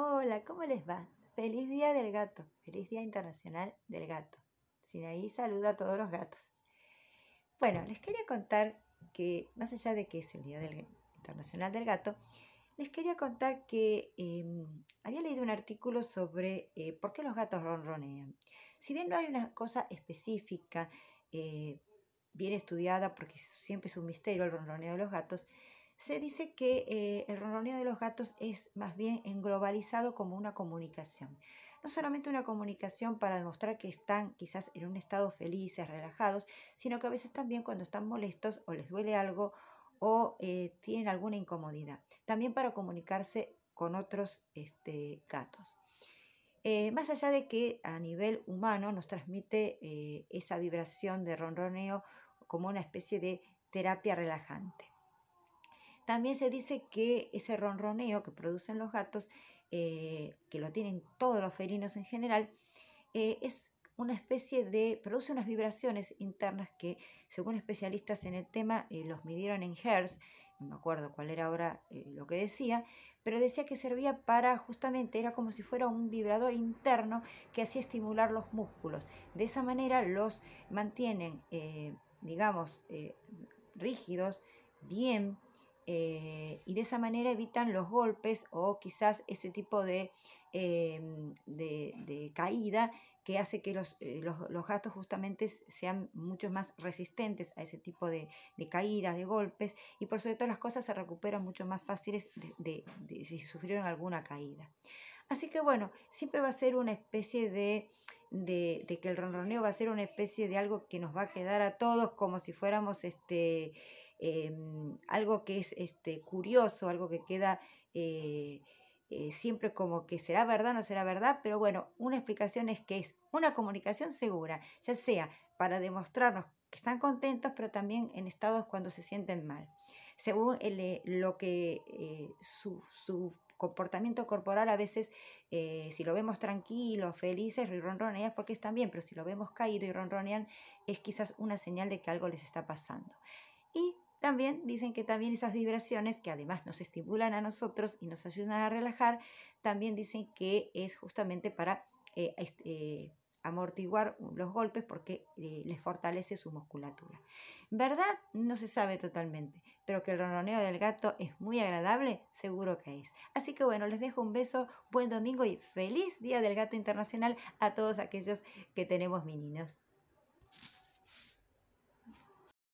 Hola, ¿cómo les va? Feliz Día del Gato, feliz Día Internacional del Gato. Sinaí saluda a todos los gatos. Bueno, les quería contar que, más allá de que es el Día del, Internacional del Gato, les quería contar que em, había leído un artículo sobre eh, por qué los gatos ronronean. Si bien no hay una cosa específica, eh, bien estudiada, porque siempre es un misterio el ronroneo de los gatos, se dice que eh, el ronroneo de los gatos es más bien englobalizado como una comunicación. No solamente una comunicación para demostrar que están quizás en un estado felices, relajados, sino que a veces también cuando están molestos o les duele algo o eh, tienen alguna incomodidad. También para comunicarse con otros este, gatos. Eh, más allá de que a nivel humano nos transmite esa vibración de ronroneo como una especie de terapia relajante. También se dice que ese ronroneo que producen los gatos, eh, que lo tienen todos los felinos en general, eh, es una especie de, produce unas vibraciones internas que, según especialistas en el tema, eh, los midieron en hertz, no me acuerdo cuál era ahora lo que decía, pero decía que servía para justamente, era como si fuera un vibrador interno que hacía estimular los músculos. De esa manera los mantienen, digamos, rígidos, bien eh, y de esa manera evitan los golpes o quizás ese tipo de, em, de, caída que hace que los, eh, gatos justamente sean mucho más resistentes a ese tipo de, caídas, de golpes y por sobre todo las cosas se recuperan mucho más fáciles de, si sufrieron alguna caída. Así que bueno, siempre va a ser una especie de, de, de, que el ronroneo va a ser una especie de algo que nos va a quedar a todos como si fuéramos este Em, algo que es este, curioso, algo que queda eh, eh, siempre como que será verdad, no será verdad, pero bueno, una explicación es que es una comunicación segura, ya sea para demostrarnos que están contentos, pero también en estados cuando se sienten mal. Según eh, lo que su, comportamiento corporal a veces, si lo vemos tranquilo, felices ronronean, porque están bien, pero si lo vemos caído y ronronean, es quizás una señal de que algo les está pasando. Y también dicen que también esas vibraciones que además nos estimulan a nosotros y nos ayudan a relajar, también dicen que es justamente para eh, eh, amortiguar los golpes porque eh, les fortalece su musculatura. ¿Verdad? No se sabe totalmente, pero que el ronroneo del gato es muy agradable, seguro que es. Así que bueno, les dejo un beso, buen domingo y feliz Día del Gato Internacional a todos aquellos que tenemos mininos.